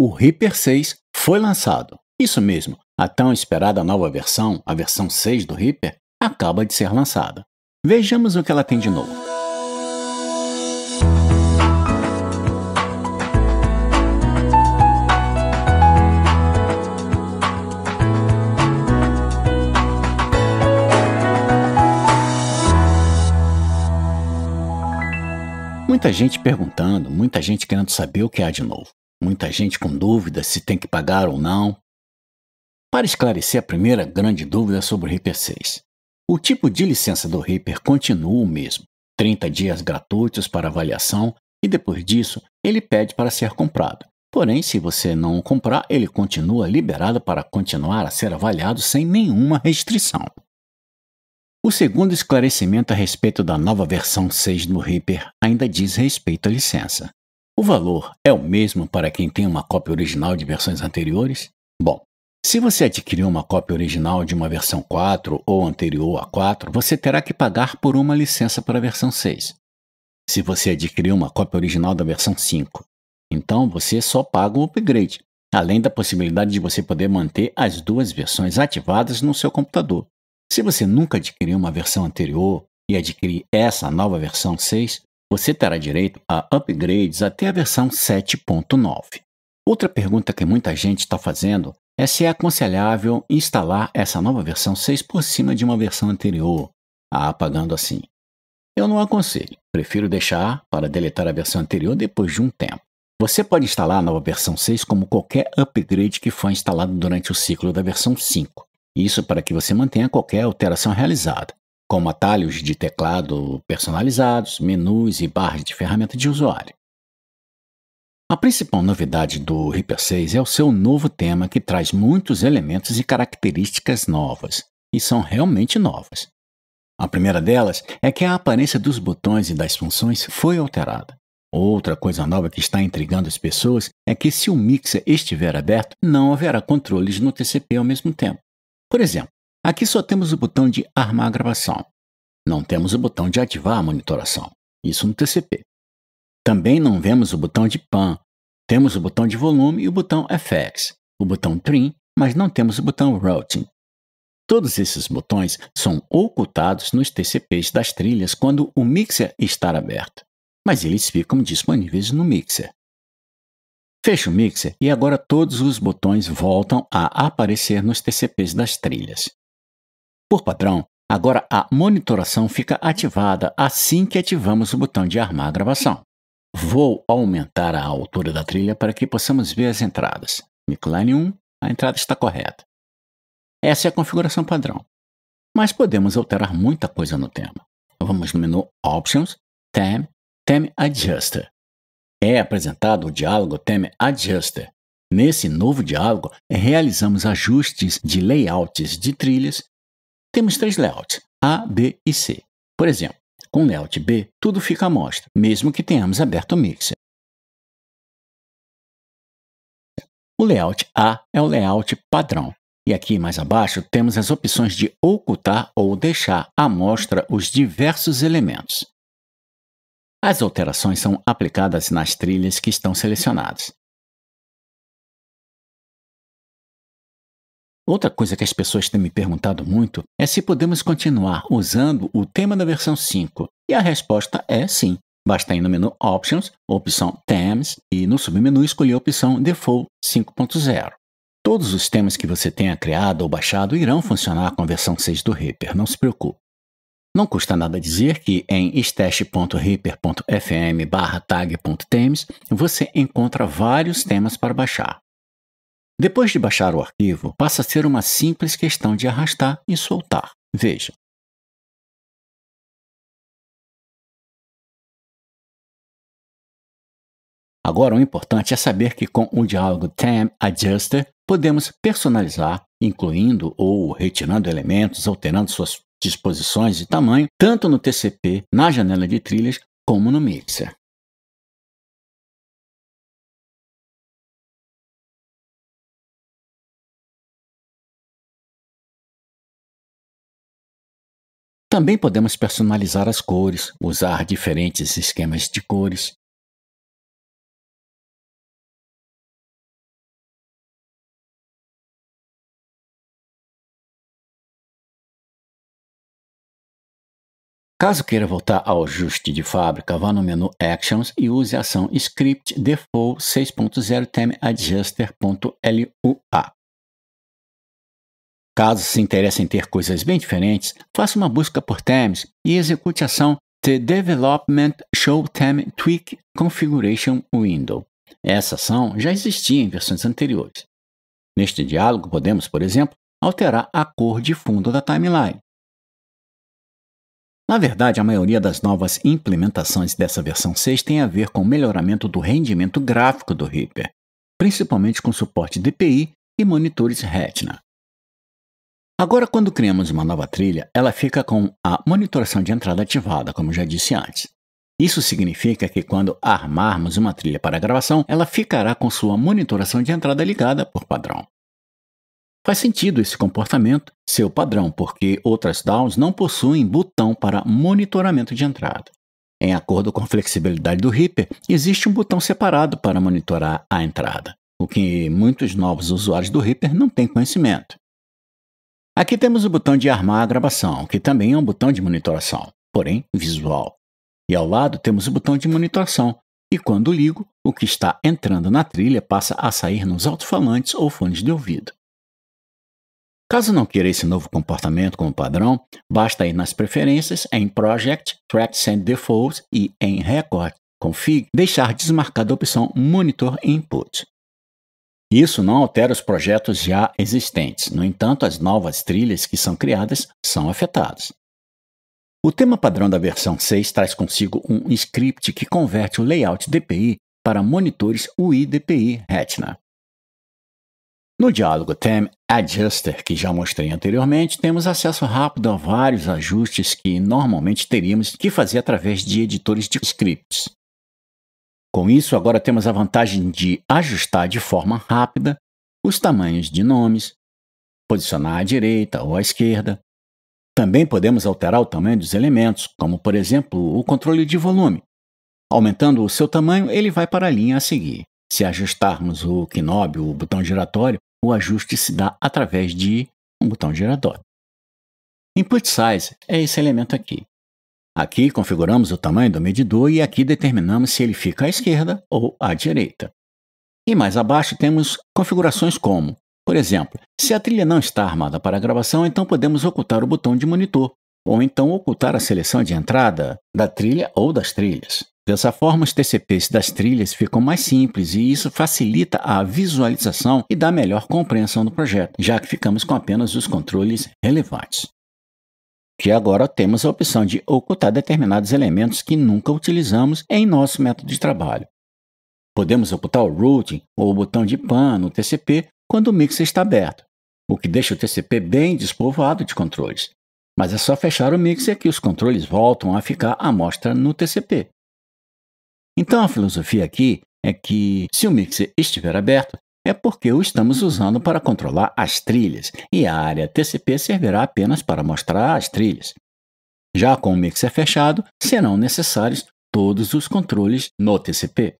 o Reaper 6 foi lançado. Isso mesmo, a tão esperada nova versão, a versão 6 do Reaper, acaba de ser lançada. Vejamos o que ela tem de novo. Muita gente perguntando, muita gente querendo saber o que há de novo muita gente com dúvida se tem que pagar ou não. Para esclarecer a primeira grande dúvida sobre o Reaper 6, o tipo de licença do Reaper continua o mesmo, 30 dias gratuitos para avaliação e depois disso ele pede para ser comprado. Porém, se você não o comprar, ele continua liberado para continuar a ser avaliado sem nenhuma restrição. O segundo esclarecimento a respeito da nova versão 6 do Reaper ainda diz respeito à licença. O valor é o mesmo para quem tem uma cópia original de versões anteriores? Bom, se você adquiriu uma cópia original de uma versão 4 ou anterior a 4, você terá que pagar por uma licença para a versão 6. Se você adquiriu uma cópia original da versão 5, então você só paga o um upgrade, além da possibilidade de você poder manter as duas versões ativadas no seu computador. Se você nunca adquiriu uma versão anterior e adquirir essa nova versão 6, você terá direito a upgrades até a versão 7.9. Outra pergunta que muita gente está fazendo é se é aconselhável instalar essa nova versão 6 por cima de uma versão anterior, a ah, apagando assim. Eu não aconselho, prefiro deixar para deletar a versão anterior depois de um tempo. Você pode instalar a nova versão 6 como qualquer upgrade que foi instalado durante o ciclo da versão 5. Isso para que você mantenha qualquer alteração realizada como atalhos de teclado personalizados, menus e barras de ferramenta de usuário. A principal novidade do Reaper 6 é o seu novo tema que traz muitos elementos e características novas, e são realmente novas. A primeira delas é que a aparência dos botões e das funções foi alterada. Outra coisa nova que está intrigando as pessoas é que se o mixer estiver aberto, não haverá controles no TCP ao mesmo tempo. Por exemplo, Aqui só temos o botão de armar a gravação. Não temos o botão de ativar a monitoração, isso no TCP. Também não vemos o botão de PAN. Temos o botão de volume e o botão FX, o botão Trim, mas não temos o botão Routing. Todos esses botões são ocultados nos TCPs das trilhas quando o mixer está aberto, mas eles ficam disponíveis no mixer. Fecho o mixer e agora todos os botões voltam a aparecer nos TCPs das trilhas. Por padrão, agora a monitoração fica ativada assim que ativamos o botão de armar a gravação. Vou aumentar a altura da trilha para que possamos ver as entradas. Micline 1, a entrada está correta. Essa é a configuração padrão. Mas podemos alterar muita coisa no tema. Vamos no menu Options, Theme, Theme Adjuster. É apresentado o diálogo Theme Adjuster. Nesse novo diálogo, realizamos ajustes de layouts de trilhas temos três layouts, A, B e C. Por exemplo, com o layout B, tudo fica à mostra, mesmo que tenhamos aberto o Mixer. O layout A é o layout padrão. E aqui mais abaixo temos as opções de ocultar ou deixar à mostra os diversos elementos. As alterações são aplicadas nas trilhas que estão selecionadas. Outra coisa que as pessoas têm me perguntado muito é se podemos continuar usando o tema da versão 5. E a resposta é sim. Basta ir no menu Options, opção Themes e no submenu escolher a opção Default 5.0. Todos os temas que você tenha criado ou baixado irão funcionar com a versão 6 do Reaper, não se preocupe. Não custa nada dizer que em stash.reaper.fm/tag.temes você encontra vários temas para baixar. Depois de baixar o arquivo, passa a ser uma simples questão de arrastar e soltar. Veja. Agora, o importante é saber que com o diálogo Time Adjuster podemos personalizar, incluindo ou retirando elementos, alterando suas disposições e tamanho, tanto no TCP, na janela de trilhas, como no mixer. Também podemos personalizar as cores, usar diferentes esquemas de cores. Caso queira voltar ao ajuste de fábrica, vá no menu Actions e use a ação Script Default 6.0 Theme Adjuster.lua caso se interessem em ter coisas bem diferentes, faça uma busca por themes e execute a ação The Development Show Theme Tweak Configuration Window. Essa ação já existia em versões anteriores. Neste diálogo, podemos, por exemplo, alterar a cor de fundo da timeline. Na verdade, a maioria das novas implementações dessa versão 6 tem a ver com o melhoramento do rendimento gráfico do Reaper, principalmente com suporte DPI e monitores Retina. Agora, quando criamos uma nova trilha, ela fica com a monitoração de entrada ativada, como já disse antes. Isso significa que quando armarmos uma trilha para gravação, ela ficará com sua monitoração de entrada ligada por padrão. Faz sentido esse comportamento ser o padrão, porque outras DAWs não possuem botão para monitoramento de entrada. Em acordo com a flexibilidade do Reaper, existe um botão separado para monitorar a entrada, o que muitos novos usuários do Reaper não têm conhecimento. Aqui temos o botão de armar a gravação, que também é um botão de monitoração, porém visual. E ao lado temos o botão de monitoração, e quando ligo, o que está entrando na trilha passa a sair nos alto-falantes ou fones de ouvido. Caso não queira esse novo comportamento como padrão, basta ir nas preferências em Project, Tracks and Defaults e em Record Config, deixar desmarcada a opção Monitor Input. Isso não altera os projetos já existentes, no entanto, as novas trilhas que são criadas são afetadas. O tema padrão da versão 6 traz consigo um script que converte o layout DPI para monitores UI-DPI Retina. No diálogo Theme Adjuster, que já mostrei anteriormente, temos acesso rápido a vários ajustes que normalmente teríamos que fazer através de editores de scripts. Com isso, agora temos a vantagem de ajustar de forma rápida os tamanhos de nomes, posicionar à direita ou à esquerda. Também podemos alterar o tamanho dos elementos, como por exemplo o controle de volume. Aumentando o seu tamanho, ele vai para a linha a seguir. Se ajustarmos o knob, o botão giratório, o ajuste se dá através de um botão giratório. Input Size é esse elemento aqui. Aqui configuramos o tamanho do medidor e aqui determinamos se ele fica à esquerda ou à direita. E mais abaixo temos configurações como, por exemplo, se a trilha não está armada para a gravação, então podemos ocultar o botão de monitor, ou então ocultar a seleção de entrada da trilha ou das trilhas. Dessa forma, os TCPs das trilhas ficam mais simples e isso facilita a visualização e dá melhor compreensão do projeto, já que ficamos com apenas os controles relevantes que agora temos a opção de ocultar determinados elementos que nunca utilizamos em nosso método de trabalho. Podemos ocultar o routing ou o botão de PAN no TCP quando o mixer está aberto, o que deixa o TCP bem despovoado de controles. Mas é só fechar o mixer que os controles voltam a ficar à mostra no TCP. Então a filosofia aqui é que, se o mixer estiver aberto, é porque o estamos usando para controlar as trilhas e a área TCP servirá apenas para mostrar as trilhas. Já com o mixer fechado, serão necessários todos os controles no TCP.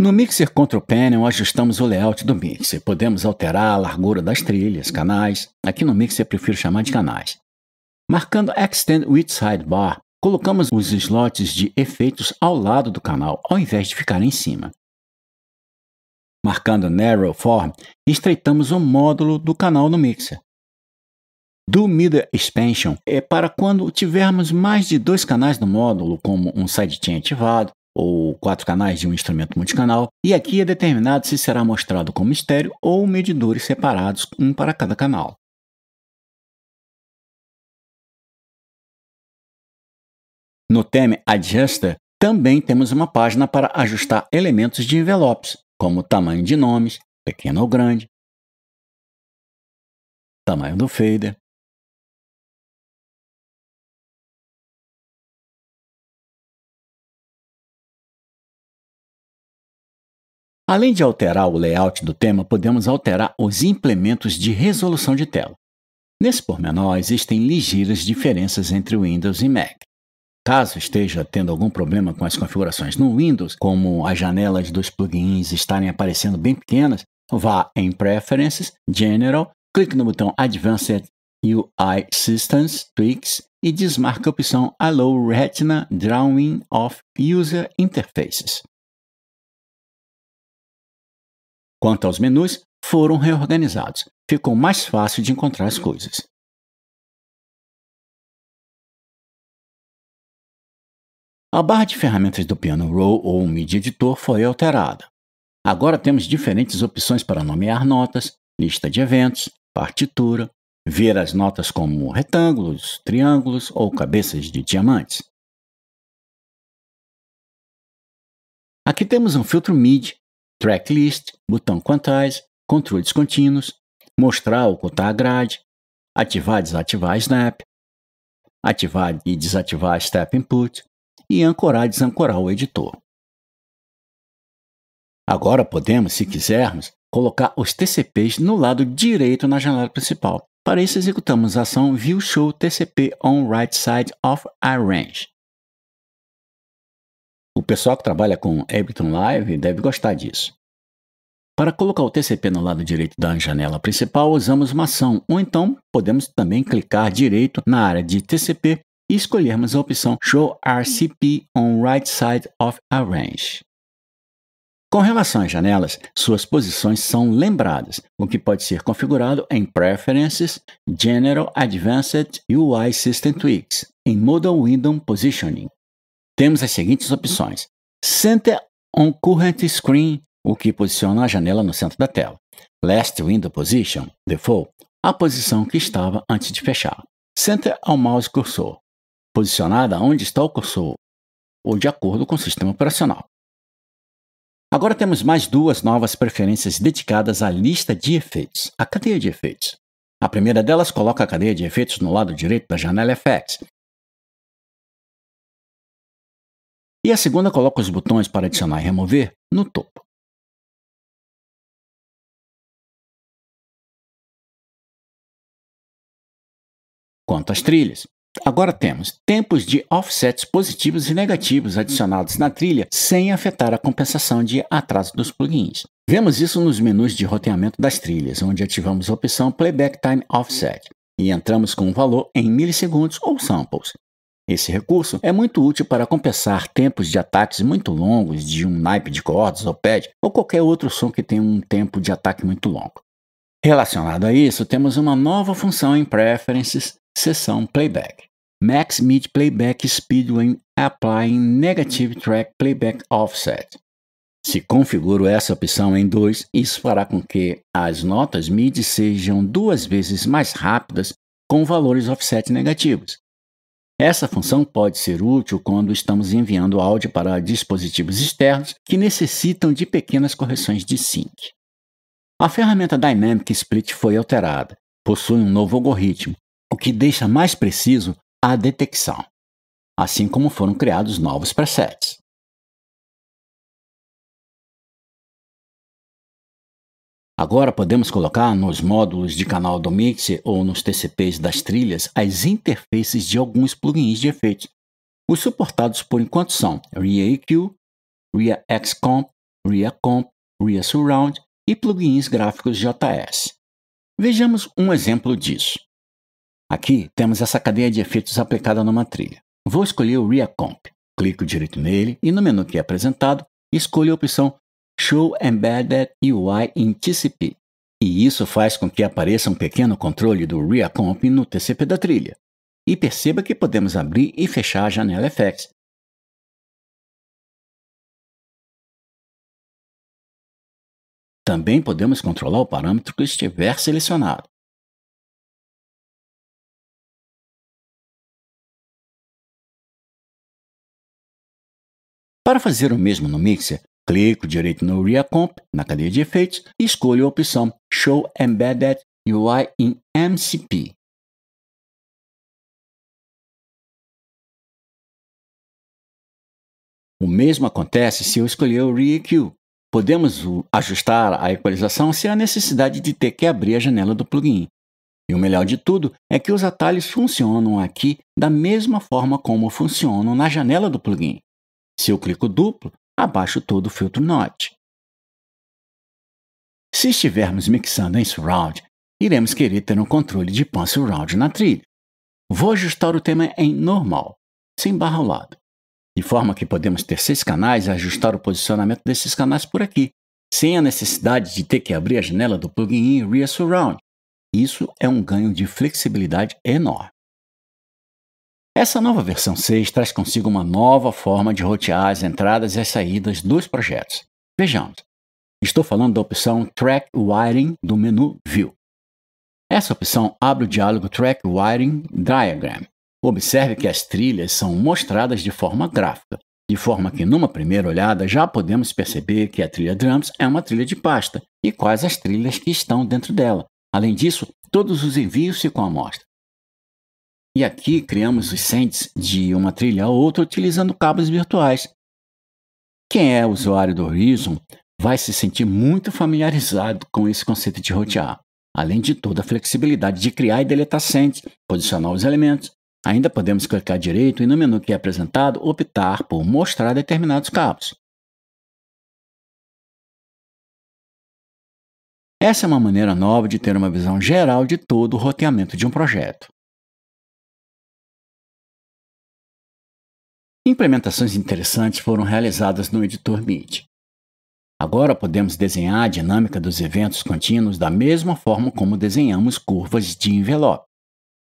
No Mixer Control Panel, ajustamos o layout do mixer. Podemos alterar a largura das trilhas, canais. Aqui no mixer prefiro chamar de canais. Marcando Extend with Sidebar, colocamos os slots de efeitos ao lado do canal, ao invés de ficar em cima marcando Narrow Form, estreitamos o módulo do canal no mixer. Do Middle Expansion é para quando tivermos mais de dois canais no módulo, como um sidechain ativado ou quatro canais de um instrumento multicanal, e aqui é determinado se será mostrado como estéreo ou medidores separados, um para cada canal. No Theme Adjuster, também temos uma página para ajustar elementos de envelopes, como tamanho de nomes, pequeno ou grande, tamanho do fader, Além de alterar o layout do tema, podemos alterar os implementos de resolução de tela. Nesse pormenor, existem ligeiras diferenças entre Windows e Mac caso esteja tendo algum problema com as configurações no Windows, como as janelas dos plugins estarem aparecendo bem pequenas, vá em Preferences, General, clique no botão Advanced UI Systems, Tweaks, e desmarque a opção Allow Retina Drawing of User Interfaces. Quanto aos menus, foram reorganizados. Ficou mais fácil de encontrar as coisas. A barra de ferramentas do Piano Roll ou MIDI Editor foi alterada. Agora temos diferentes opções para nomear notas, lista de eventos, partitura, ver as notas como retângulos, triângulos ou cabeças de diamantes. Aqui temos um filtro MIDI, tracklist, botão quantize, controles contínuos, mostrar ou cortar a grade, ativar e desativar a snap, ativar e desativar a step input, e ancorar e desancorar o editor. Agora podemos, se quisermos, colocar os TCPs no lado direito na janela principal. Para isso, executamos a ação View Show TCP on Right Side of Arrange. O pessoal que trabalha com Ableton Live deve gostar disso. Para colocar o TCP no lado direito da janela principal, usamos uma ação, ou então podemos também clicar direito na área de TCP e escolhermos a opção Show RCP on Right Side of Arrange. Com relação às janelas, suas posições são lembradas, o que pode ser configurado em Preferences, General Advanced UI System Tweaks, em Modal Window Positioning. Temos as seguintes opções: Center on Current Screen, o que posiciona a janela no centro da tela. Last Window Position, Default, a posição que estava antes de fechar. Center ao mouse cursor posicionada onde está o cursor, ou de acordo com o sistema operacional. Agora temos mais duas novas preferências dedicadas à lista de efeitos, a cadeia de efeitos. A primeira delas coloca a cadeia de efeitos no lado direito da janela Effects. E a segunda coloca os botões para adicionar e remover no topo. Quanto às trilhas, Agora temos tempos de offsets positivos e negativos adicionados na trilha sem afetar a compensação de atraso dos plugins. Vemos isso nos menus de roteamento das trilhas, onde ativamos a opção Playback Time Offset e entramos com o um valor em milissegundos ou samples. Esse recurso é muito útil para compensar tempos de ataques muito longos de um naipe de cordas ou pad ou qualquer outro som que tenha um tempo de ataque muito longo. Relacionado a isso, temos uma nova função em Preferences sessão Playback. Max midi Playback Speed when Applying Negative Track Playback Offset. Se configuro essa opção em 2, isso fará com que as notas MIDI sejam duas vezes mais rápidas com valores offset negativos. Essa função pode ser útil quando estamos enviando áudio para dispositivos externos que necessitam de pequenas correções de sync. A ferramenta Dynamic Split foi alterada, possui um novo algoritmo, o que deixa mais preciso a detecção, assim como foram criados novos presets. Agora podemos colocar nos módulos de canal do mixer ou nos TCPs das trilhas as interfaces de alguns plugins de efeitos. Os suportados por enquanto são Rea ReaXComp, ReaComp, ReaSurround e plugins gráficos JS. Vejamos um exemplo disso. Aqui temos essa cadeia de efeitos aplicada numa trilha. Vou escolher o ReaComp, clico direito nele e no menu que é apresentado, escolho a opção Show Embedded UI in TCP. E isso faz com que apareça um pequeno controle do ReaComp no TCP da trilha. E perceba que podemos abrir e fechar a janela FX, Também podemos controlar o parâmetro que estiver selecionado. Para fazer o mesmo no Mixer, clico direito no ReaComp, na cadeia de efeitos, e escolho a opção Show Embedded UI in MCP. O mesmo acontece se eu escolher o ReEQ. Podemos ajustar a equalização sem a necessidade de ter que abrir a janela do plugin. E o melhor de tudo é que os atalhos funcionam aqui da mesma forma como funcionam na janela do plugin. Se eu clico duplo, abaixo todo o filtro Note. Se estivermos mixando em Surround, iremos querer ter um controle de pan Surround na trilha. Vou ajustar o tema em Normal, sem barra ao lado, de forma que podemos ter seis canais e ajustar o posicionamento desses canais por aqui, sem a necessidade de ter que abrir a janela do plugin Rear Surround. Isso é um ganho de flexibilidade enorme. Essa nova versão 6 traz consigo uma nova forma de rotear as entradas e as saídas dos projetos. Vejamos. Estou falando da opção Track Wiring do menu View. Essa opção abre o diálogo Track Wiring Diagram. Observe que as trilhas são mostradas de forma gráfica, de forma que, numa primeira olhada, já podemos perceber que a trilha Drums é uma trilha de pasta e quais as trilhas que estão dentro dela. Além disso, todos os envios ficam à mostra. E aqui criamos os sends de uma trilha a outra utilizando cabos virtuais. Quem é usuário do Horizon vai se sentir muito familiarizado com esse conceito de rotear, além de toda a flexibilidade de criar e deletar sends, posicionar os elementos. Ainda podemos clicar direito e no menu que é apresentado optar por mostrar determinados cabos. Essa é uma maneira nova de ter uma visão geral de todo o roteamento de um projeto. Implementações interessantes foram realizadas no editor MIDI. Agora podemos desenhar a dinâmica dos eventos contínuos da mesma forma como desenhamos curvas de envelope,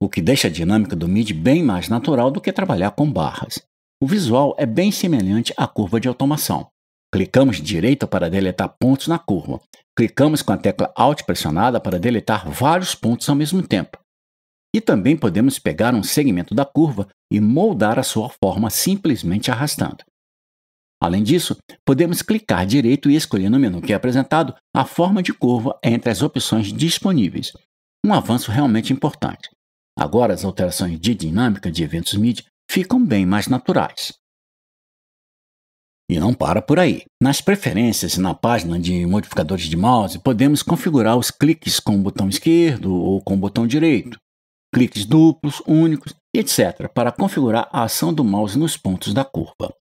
o que deixa a dinâmica do MIDI bem mais natural do que trabalhar com barras. O visual é bem semelhante à curva de automação. Clicamos direita para deletar pontos na curva. Clicamos com a tecla Alt pressionada para deletar vários pontos ao mesmo tempo. E também podemos pegar um segmento da curva e moldar a sua forma simplesmente arrastando. Além disso, podemos clicar direito e escolher no menu que é apresentado a forma de curva entre as opções disponíveis. Um avanço realmente importante. Agora as alterações de dinâmica de eventos MIDI ficam bem mais naturais. E não para por aí. Nas preferências e na página de modificadores de mouse, podemos configurar os cliques com o botão esquerdo ou com o botão direito, cliques duplos, únicos, etc., para configurar a ação do mouse nos pontos da curva.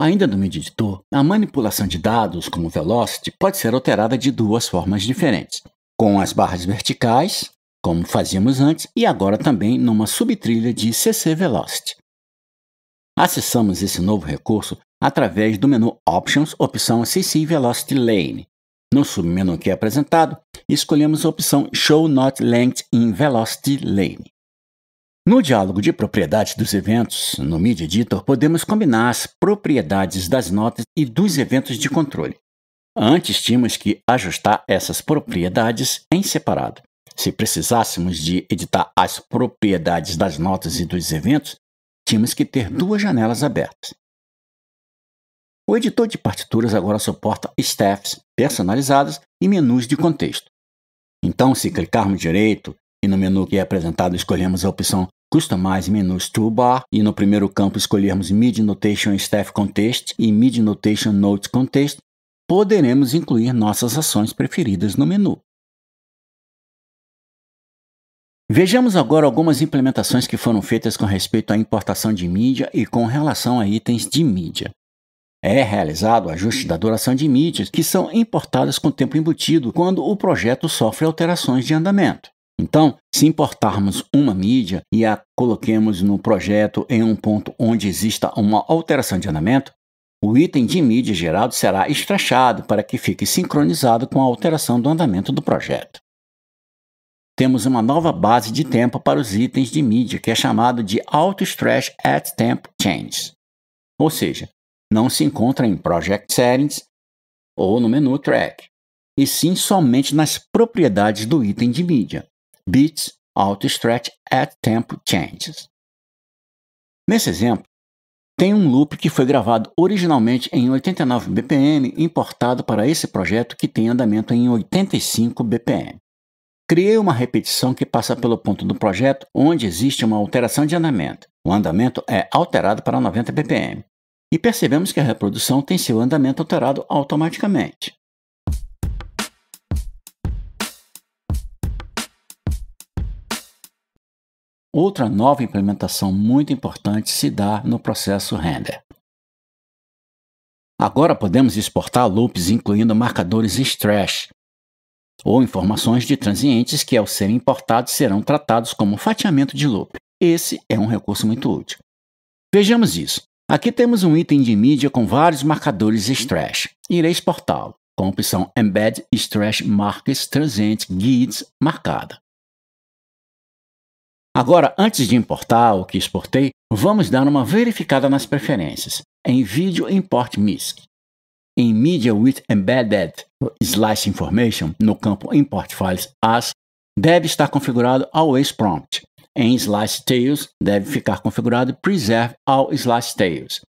Ainda no MIDI editor, a manipulação de dados, como velocity, pode ser alterada de duas formas diferentes: com as barras verticais, como fazíamos antes, e agora também numa subtrilha de CC Velocity. Acessamos esse novo recurso através do menu Options, opção CC Velocity Lane, no submenu que é apresentado, escolhemos a opção Show Not Length in Velocity Lane. No diálogo de propriedades dos eventos, no Media Editor, podemos combinar as propriedades das notas e dos eventos de controle. Antes tínhamos que ajustar essas propriedades em separado. Se precisássemos de editar as propriedades das notas e dos eventos, tínhamos que ter duas janelas abertas. O editor de partituras agora suporta staffs personalizados e menus de contexto. Então, se clicarmos direito e no menu que é apresentado escolhermos a opção Customize Menus Toolbar e no primeiro campo escolhermos Midi Notation Staff Context e Midi Notation Notes Context, poderemos incluir nossas ações preferidas no menu. Vejamos agora algumas implementações que foram feitas com respeito à importação de mídia e com relação a itens de mídia. É realizado o ajuste da duração de mídias que são importadas com tempo embutido quando o projeto sofre alterações de andamento. Então, se importarmos uma mídia e a coloquemos no projeto em um ponto onde exista uma alteração de andamento, o item de mídia gerado será escrachado para que fique sincronizado com a alteração do andamento do projeto. Temos uma nova base de tempo para os itens de mídia, que é chamado de Auto Stretch at Temp Change. Ou seja, não se encontra em Project Settings ou no menu Track, e sim somente nas propriedades do item de mídia, Bits, Auto Stretch at Tempo Changes. Nesse exemplo, tem um loop que foi gravado originalmente em 89 BPM, importado para esse projeto que tem andamento em 85 BPM. Criei uma repetição que passa pelo ponto do projeto onde existe uma alteração de andamento. O andamento é alterado para 90 BPM e percebemos que a reprodução tem seu andamento alterado automaticamente. Outra nova implementação muito importante se dá no processo render. Agora podemos exportar loops incluindo marcadores strash, ou informações de transientes que, ao serem importados, serão tratados como fatiamento de loop. Esse é um recurso muito útil. Vejamos isso. Aqui temos um item de mídia com vários marcadores Strash. Irei exportá-lo com a opção Embed Strash Markers Transient Guides marcada. Agora, antes de importar o que exportei, vamos dar uma verificada nas preferências. Em Video Import MISC. Em Media with Embedded Slice Information, no campo Import Files As, deve estar configurado Always Prompt, em slice tails, deve ficar configurado preserve all slice tails.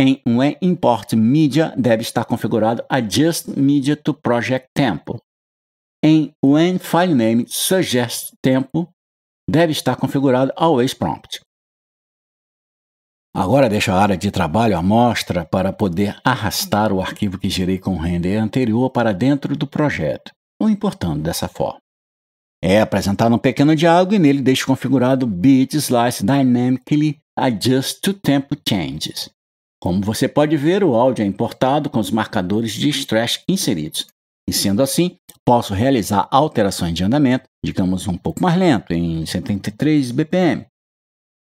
Em when import media, deve estar configurado adjust media to project tempo. Em when filename suggest tempo, deve estar configurado always prompt. Agora deixo a área de trabalho à mostra para poder arrastar o arquivo que gerei com o render anterior para dentro do projeto, não importando dessa forma. É apresentar um pequeno diálogo e nele deixo configurado Beat Slice Dynamically Adjust to Tempo Changes. Como você pode ver, o áudio é importado com os marcadores de stress inseridos. E sendo assim, posso realizar alterações de andamento, digamos um pouco mais lento, em 73 BPM.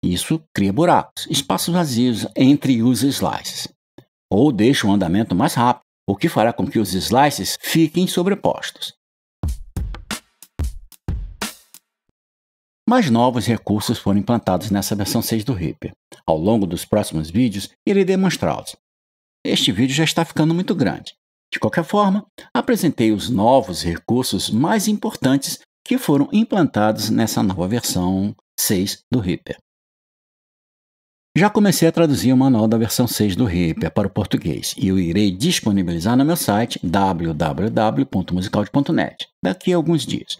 Isso cria buracos, espaços vazios entre os slices. Ou deixa o andamento mais rápido, o que fará com que os slices fiquem sobrepostos. Mais novos recursos foram implantados nessa versão 6 do Reaper. Ao longo dos próximos vídeos, irei demonstrá-los. Este vídeo já está ficando muito grande. De qualquer forma, apresentei os novos recursos mais importantes que foram implantados nessa nova versão 6 do Reaper. Já comecei a traduzir o manual da versão 6 do Reaper para o português e o irei disponibilizar no meu site www.musicald.net daqui a alguns dias.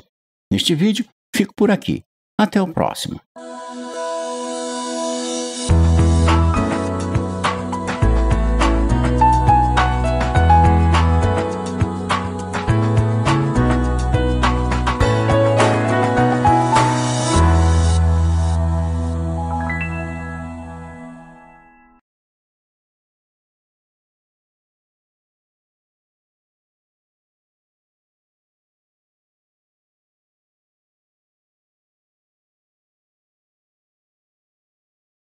Neste vídeo, fico por aqui. Até o próximo.